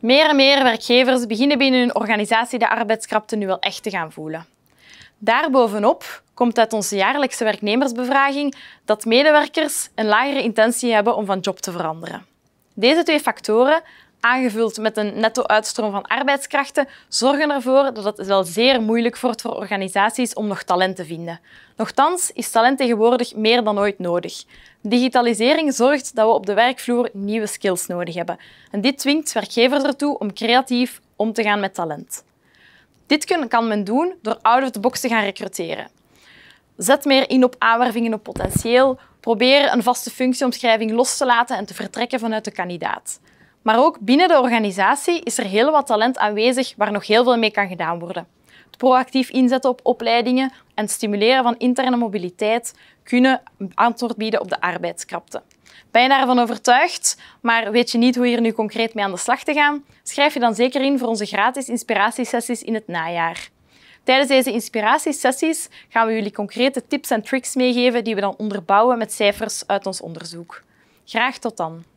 Meer en meer werkgevers beginnen binnen hun organisatie de arbeidskrachten nu wel echt te gaan voelen. Daarbovenop komt uit onze jaarlijkse werknemersbevraging dat medewerkers een lagere intentie hebben om van job te veranderen. Deze twee factoren aangevuld met een netto-uitstroom van arbeidskrachten, zorgen ervoor dat het wel zeer moeilijk wordt voor organisaties om nog talent te vinden. Nochtans is talent tegenwoordig meer dan ooit nodig. Digitalisering zorgt dat we op de werkvloer nieuwe skills nodig hebben. En dit dwingt werkgevers ertoe om creatief om te gaan met talent. Dit kan men doen door out of the box te gaan recruteren. Zet meer in op aanwervingen op potentieel. Probeer een vaste functieomschrijving los te laten en te vertrekken vanuit de kandidaat. Maar ook binnen de organisatie is er heel wat talent aanwezig waar nog heel veel mee kan gedaan worden. Het proactief inzetten op opleidingen en stimuleren van interne mobiliteit kunnen antwoord bieden op de arbeidskrapte. Ben je daarvan overtuigd, maar weet je niet hoe je er nu concreet mee aan de slag te gaan? Schrijf je dan zeker in voor onze gratis inspiratiesessies in het najaar. Tijdens deze inspiratiesessies gaan we jullie concrete tips en tricks meegeven die we dan onderbouwen met cijfers uit ons onderzoek. Graag tot dan!